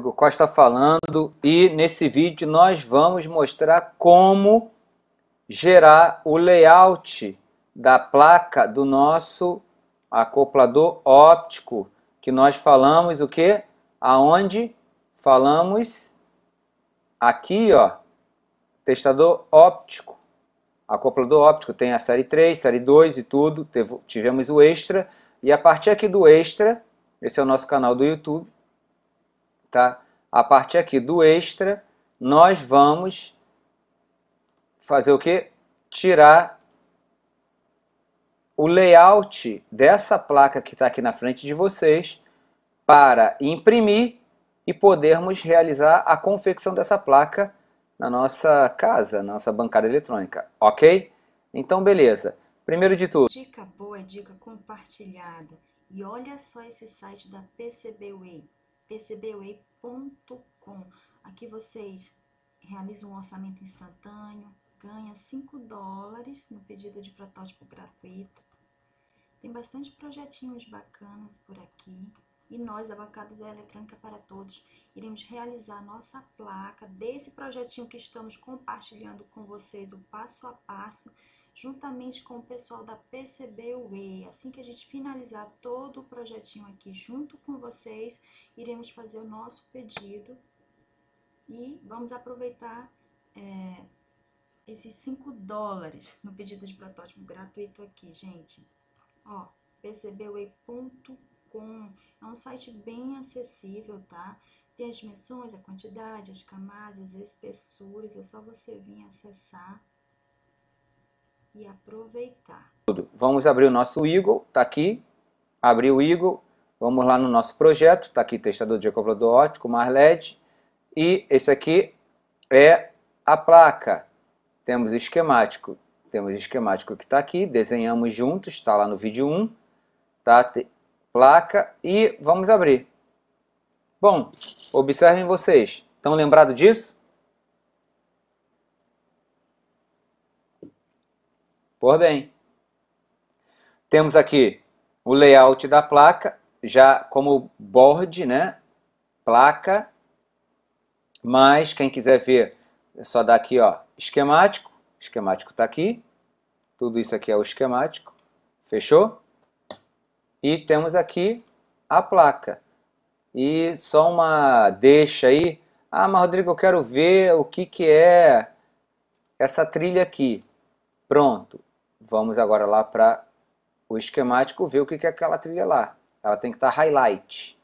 Rodrigo Costa falando e nesse vídeo nós vamos mostrar como gerar o layout da placa do nosso acoplador óptico que nós falamos o que? Aonde falamos aqui ó, testador óptico, acoplador óptico, tem a série 3, série 2 e tudo, tivemos o extra e a partir aqui do extra, esse é o nosso canal do YouTube, tá? A partir aqui do extra, nós vamos fazer o que? Tirar o layout dessa placa que está aqui na frente de vocês para imprimir e podermos realizar a confecção dessa placa na nossa casa, na nossa bancada eletrônica, ok? Então, beleza. Primeiro de tudo... Dica boa, dica compartilhada. E olha só esse site da PCBWay pcbway.com. Aqui vocês realizam um orçamento instantâneo, ganha 5 dólares no pedido de protótipo gratuito. Tem bastante projetinhos bacanas por aqui. E nós, da Bancada da Eletrônica para Todos, iremos realizar nossa placa desse projetinho que estamos compartilhando com vocês o passo a passo juntamente com o pessoal da PCB Assim que a gente finalizar todo o projetinho aqui junto com vocês, iremos fazer o nosso pedido e vamos aproveitar é, esses 5 dólares no pedido de protótipo gratuito aqui, gente. Ó, pcbway.com é um site bem acessível, tá? Tem as dimensões, a quantidade, as camadas, as espessuras, é só você vir acessar e aproveitar. Vamos abrir o nosso Eagle, está aqui. Abri o Eagle, vamos lá no nosso projeto, está aqui testador de acoplador óptico, mais LED. E esse aqui é a placa. Temos esquemático, temos esquemático que está aqui, desenhamos juntos, está lá no vídeo 1. Tá? Placa e vamos abrir. Bom, observem vocês. Estão lembrados disso? Por bem. Temos aqui o layout da placa, já como board, né? Placa. Mas quem quiser ver, é só dar aqui, ó, esquemático. O esquemático está aqui. Tudo isso aqui é o esquemático. Fechou? E temos aqui a placa. E só uma deixa aí. Ah, mas Rodrigo, eu quero ver o que, que é essa trilha aqui. Pronto. Vamos agora lá para o esquemático ver o que é aquela trilha lá. Ela tem que estar tá highlight.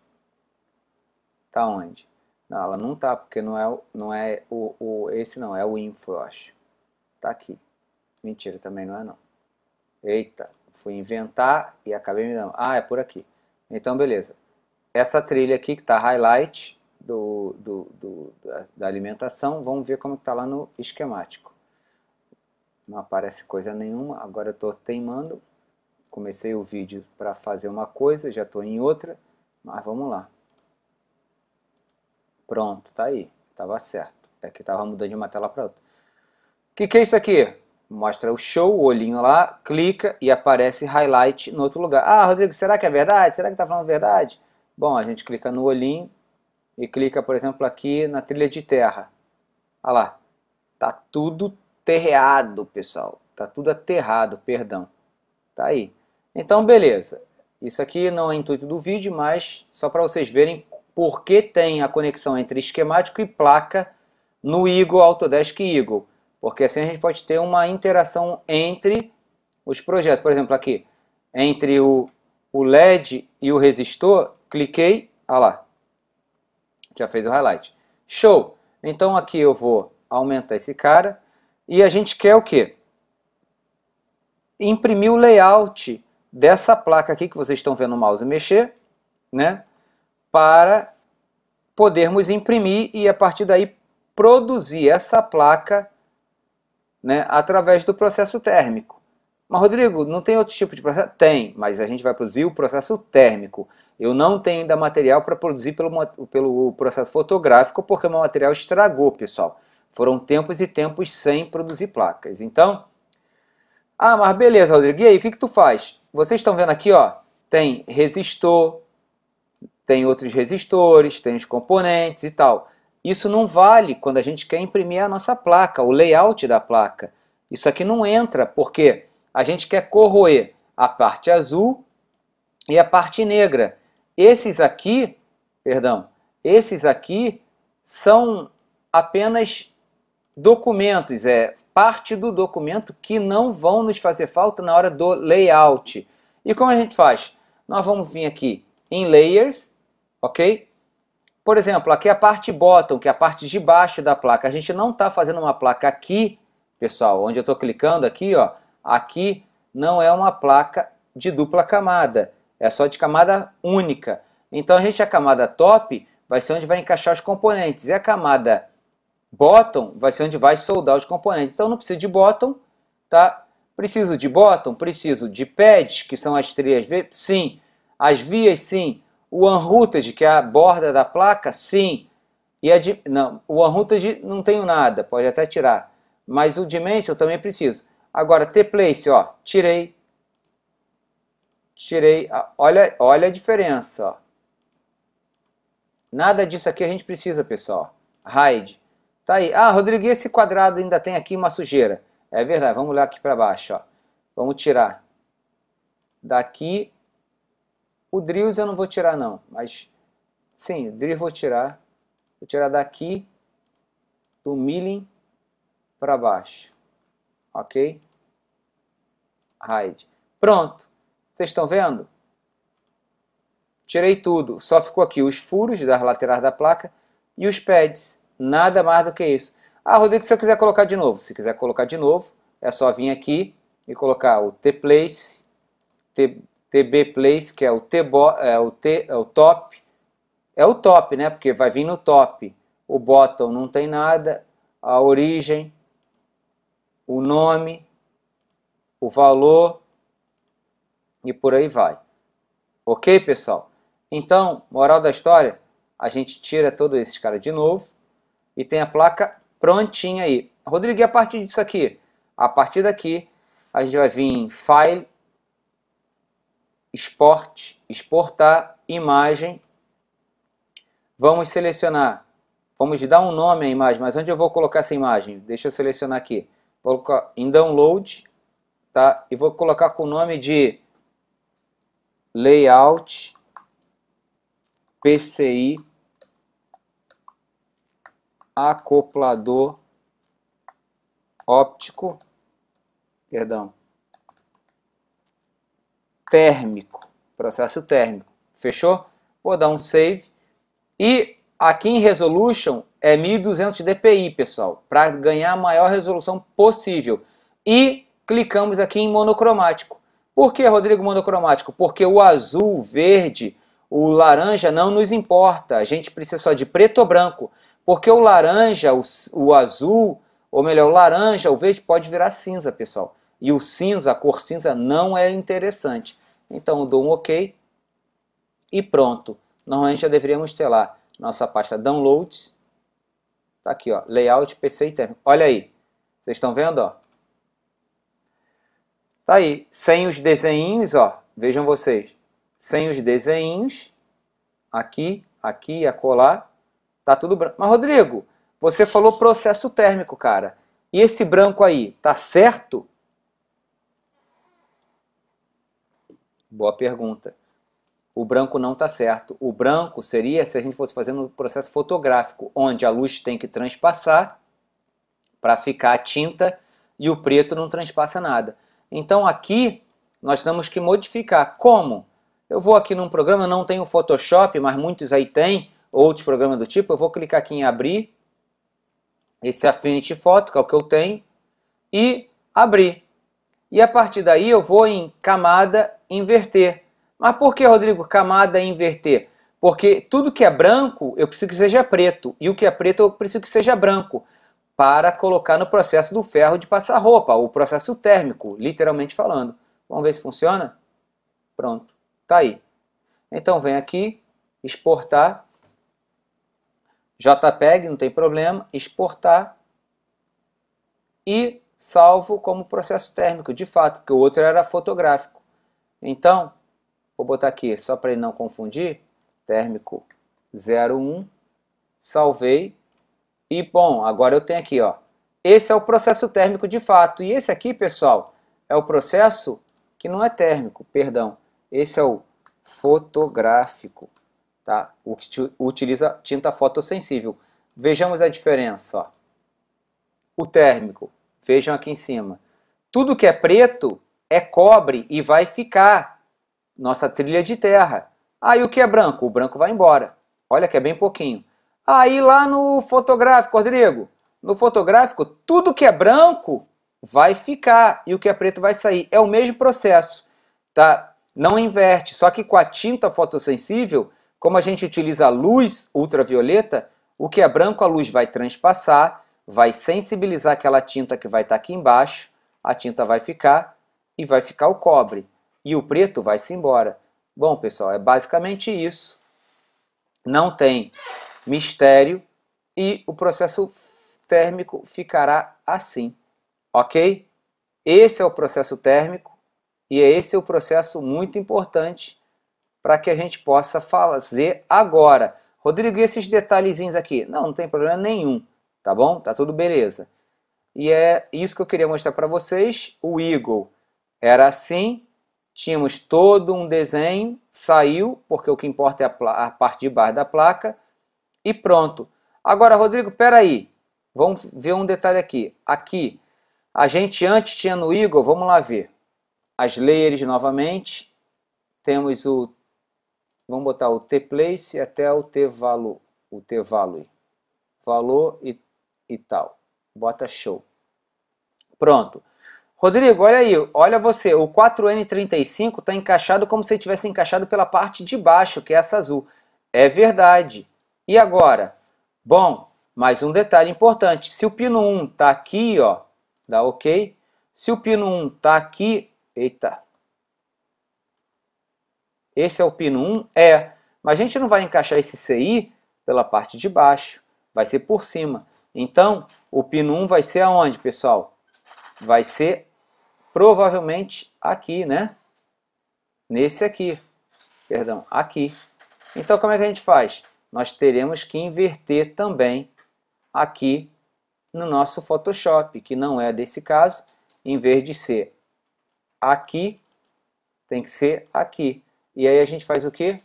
Tá onde? Não, ela não tá, porque não é, não é o, o, esse não, é o info, eu acho. Tá aqui. Mentira, também não é não. Eita, fui inventar e acabei me dando. Ah, é por aqui. Então, beleza. Essa trilha aqui que tá highlight do, do, do da, da alimentação, vamos ver como está lá no esquemático não aparece coisa nenhuma, agora estou teimando, comecei o vídeo para fazer uma coisa, já estou em outra, mas vamos lá. Pronto, tá aí, estava certo, é que estava mudando de uma tela para outra. O que, que é isso aqui? Mostra o show, o olhinho lá, clica e aparece highlight no outro lugar. Ah, Rodrigo, será que é verdade? Será que está falando verdade? Bom, a gente clica no olhinho e clica, por exemplo, aqui na trilha de terra. Olha lá, tá tudo aterreado, pessoal. Tá tudo aterrado, perdão. Tá aí. Então, beleza. Isso aqui não é intuito do vídeo, mas só para vocês verem por que tem a conexão entre esquemático e placa no Eagle, Autodesk Eagle. Porque assim a gente pode ter uma interação entre os projetos. Por exemplo, aqui, entre o, o LED e o resistor, cliquei, olha lá, já fez o highlight. Show! Então aqui eu vou aumentar esse cara, e a gente quer o quê? Imprimir o layout dessa placa aqui que vocês estão vendo o mouse mexer, né? Para podermos imprimir e a partir daí produzir essa placa né, através do processo térmico. Mas, Rodrigo, não tem outro tipo de processo? Tem, mas a gente vai produzir o processo térmico. Eu não tenho ainda material para produzir pelo, pelo processo fotográfico, porque o meu material estragou, pessoal. Foram tempos e tempos sem produzir placas. Então, ah, mas beleza, Rodrigo, e aí, o que, que tu faz? Vocês estão vendo aqui, ó, tem resistor, tem outros resistores, tem os componentes e tal. Isso não vale quando a gente quer imprimir a nossa placa, o layout da placa. Isso aqui não entra, porque a gente quer corroer a parte azul e a parte negra. Esses aqui, perdão, esses aqui são apenas documentos, é parte do documento que não vão nos fazer falta na hora do layout. E como a gente faz? Nós vamos vir aqui em Layers, ok? Por exemplo, aqui é a parte bottom, que é a parte de baixo da placa. A gente não está fazendo uma placa aqui, pessoal, onde eu estou clicando aqui, ó. Aqui não é uma placa de dupla camada, é só de camada única. Então a gente, a camada top vai ser onde vai encaixar os componentes. E a camada Bottom vai ser onde vai soldar os componentes. Então, não preciso de bottom, tá? Preciso de bottom? Preciso de pads, que são as trilhas V? Sim. As vias? Sim. O unrouted, que é a borda da placa? Sim. E a de, não, o unrouted não tenho nada, pode até tirar. Mas o dimension eu também preciso. Agora, t-place, ó, tirei. Tirei. Olha, olha a diferença, ó. Nada disso aqui a gente precisa, pessoal. Hide. Tá aí. Ah, Rodrigo, esse quadrado ainda tem aqui uma sujeira. É verdade, vamos olhar aqui para baixo. Ó. Vamos tirar daqui. O drills eu não vou tirar não, mas sim, o drills vou tirar. Vou tirar daqui do milling para baixo. Ok? Hide. Pronto. Vocês estão vendo? Tirei tudo. Só ficou aqui os furos das laterais da placa e os pads. Nada mais do que isso. Ah, Rodrigo, se eu quiser colocar de novo. Se quiser colocar de novo, é só vir aqui e colocar o tplace, t, place, que é o, t, é, o t, é o top. É o top, né? Porque vai vir no top. O bottom não tem nada. A origem, o nome, o valor e por aí vai. Ok, pessoal? Então, moral da história, a gente tira todos esses caras de novo e tem a placa prontinha aí. Rodrigo, e a partir disso aqui? A partir daqui, a gente vai vir em File, Export, Exportar, Imagem. Vamos selecionar, vamos dar um nome à imagem, mas onde eu vou colocar essa imagem? Deixa eu selecionar aqui. Vou colocar em Download, tá? E vou colocar com o nome de Layout PCI acoplador óptico, perdão, térmico, processo térmico. Fechou? Vou dar um save. E aqui em resolution é 1200 dpi, pessoal, para ganhar a maior resolução possível. E clicamos aqui em monocromático. Por que, Rodrigo, monocromático? Porque o azul, verde, o laranja não nos importa. A gente precisa só de preto ou branco. Porque o laranja, o, o azul, ou melhor, o laranja, o verde pode virar cinza, pessoal. E o cinza, a cor cinza, não é interessante. Então eu dou um OK e pronto. Normalmente já deveríamos ter lá nossa pasta Downloads. Tá aqui, ó, Layout, PC e Olha aí, vocês estão vendo? Ó? Tá aí, sem os desenhos, ó, vejam vocês. Sem os desenhos. aqui, aqui e acolá. Tá tudo branco. Mas, Rodrigo, você falou processo térmico, cara. E esse branco aí, tá certo? Boa pergunta. O branco não tá certo. O branco seria se a gente fosse fazendo um processo fotográfico, onde a luz tem que transpassar para ficar a tinta e o preto não transpassa nada. Então aqui nós temos que modificar. Como? Eu vou aqui num programa, não tenho Photoshop, mas muitos aí têm outros programas do tipo, eu vou clicar aqui em abrir, esse Affinity Photo, que é o que eu tenho, e abrir. E a partir daí eu vou em camada inverter. Mas por que, Rodrigo, camada inverter? Porque tudo que é branco eu preciso que seja preto, e o que é preto eu preciso que seja branco, para colocar no processo do ferro de passar roupa, o processo térmico, literalmente falando. Vamos ver se funciona? Pronto, tá aí. Então vem aqui, exportar, JPEG, não tem problema, exportar e salvo como processo térmico, de fato, porque o outro era fotográfico. Então, vou botar aqui, só para ele não confundir, térmico 01, salvei e bom, agora eu tenho aqui, ó. Esse é o processo térmico de fato e esse aqui, pessoal, é o processo que não é térmico, perdão. Esse é o fotográfico tá? o que utiliza tinta fotossensível. Vejamos a diferença. Ó. O térmico, vejam aqui em cima. Tudo que é preto é cobre e vai ficar. Nossa trilha de terra. Aí o que é branco? O branco vai embora. Olha que é bem pouquinho. Aí lá no fotográfico, Rodrigo, no fotográfico, tudo que é branco vai ficar e o que é preto vai sair. É o mesmo processo, tá? Não inverte, só que com a tinta fotossensível, como a gente utiliza luz ultravioleta, o que é branco a luz vai transpassar, vai sensibilizar aquela tinta que vai estar tá aqui embaixo, a tinta vai ficar e vai ficar o cobre. E o preto vai-se embora. Bom, pessoal, é basicamente isso. Não tem mistério e o processo térmico ficará assim, ok? Esse é o processo térmico e esse é o processo muito importante para que a gente possa fazer agora. Rodrigo, e esses detalhezinhos aqui? Não, não tem problema nenhum, tá bom? Tá tudo beleza. E é isso que eu queria mostrar para vocês. O Eagle era assim, tínhamos todo um desenho, saiu, porque o que importa é a, a parte de baixo da placa, e pronto. Agora, Rodrigo, peraí, vamos ver um detalhe aqui. Aqui, a gente antes tinha no Eagle, vamos lá ver, as layers novamente, temos o vamos botar o tplace até o tvalue, o tvalue, valor e, e tal. Bota show. Pronto. Rodrigo, olha aí, olha você, o 4N35 está encaixado como se tivesse encaixado pela parte de baixo, que é essa azul. É verdade. E agora? Bom, mais um detalhe importante. Se o pino 1 está aqui, ó, dá ok. Se o pino 1 está aqui, eita, esse é o pino 1? É. Mas a gente não vai encaixar esse CI pela parte de baixo, vai ser por cima. Então, o pino 1 vai ser aonde, pessoal? Vai ser provavelmente aqui, né? Nesse aqui. Perdão, aqui. Então, como é que a gente faz? Nós teremos que inverter também aqui no nosso Photoshop, que não é desse caso. Em vez de ser aqui, tem que ser aqui. E aí a gente faz o quê?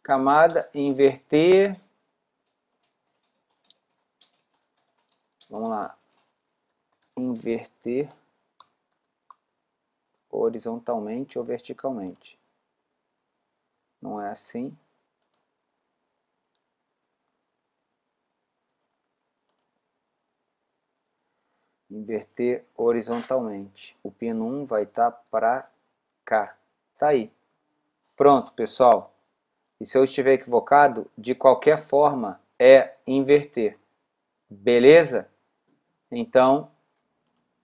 Camada, inverter. Vamos lá. Inverter horizontalmente ou verticalmente. Não é assim. Inverter horizontalmente. O pino 1 vai estar tá para cá. Tá aí. Pronto, pessoal. E se eu estiver equivocado, de qualquer forma é inverter. Beleza? Então,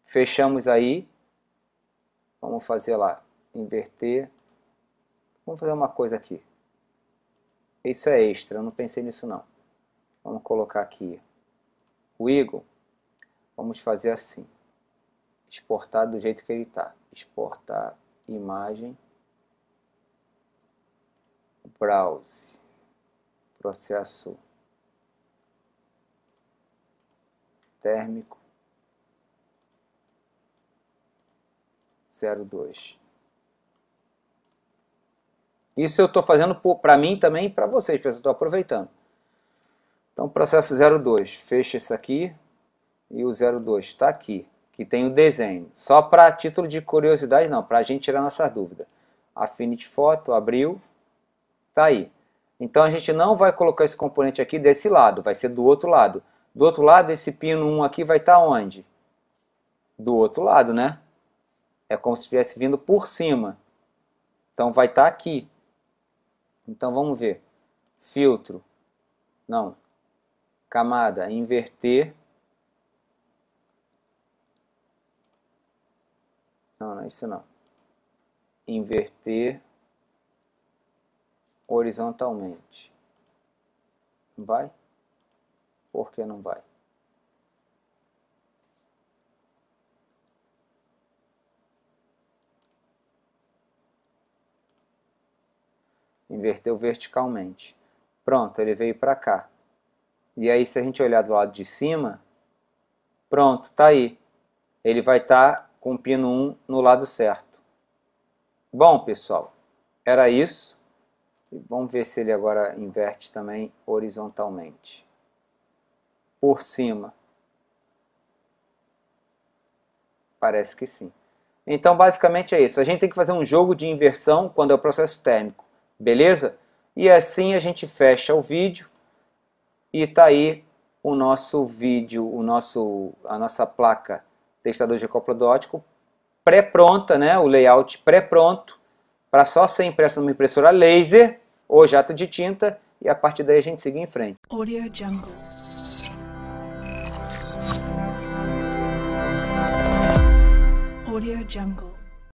fechamos aí. Vamos fazer lá, inverter. Vamos fazer uma coisa aqui. Isso é extra, eu não pensei nisso não. Vamos colocar aqui o Eagle. Vamos fazer assim. Exportar do jeito que ele está. Exportar imagem browse, processo térmico 02. Isso eu estou fazendo para mim também e para vocês, pessoal, estou aproveitando. Então, processo 02, fecha isso aqui e o 02 está aqui, que tem o desenho. Só para título de curiosidade, não, para a gente tirar nossas dúvidas. Affinity Photo abriu, tá aí. Então a gente não vai colocar esse componente aqui desse lado, vai ser do outro lado. Do outro lado, esse pino 1 aqui vai estar tá onde? Do outro lado, né? É como se estivesse vindo por cima. Então vai estar tá aqui. Então vamos ver. Filtro. Não. Camada. Inverter. Não, não é isso não. Inverter horizontalmente. Vai? Por que não vai? Inverteu verticalmente. Pronto, ele veio para cá. E aí, se a gente olhar do lado de cima, pronto, tá aí. Ele vai estar tá com o pino 1 no lado certo. Bom, pessoal, era isso. E vamos ver se ele agora inverte também horizontalmente. Por cima. Parece que sim. Então, basicamente é isso. A gente tem que fazer um jogo de inversão quando é o processo térmico, beleza? E assim a gente fecha o vídeo e está aí o nosso vídeo, o nosso, a nossa placa testador de acoplador pré-pronta, né? o layout pré-pronto, para só ser impresso numa impressora laser ou jato de tinta e a partir daí a gente seguir em frente. Audio Jungle. Audio Jungle.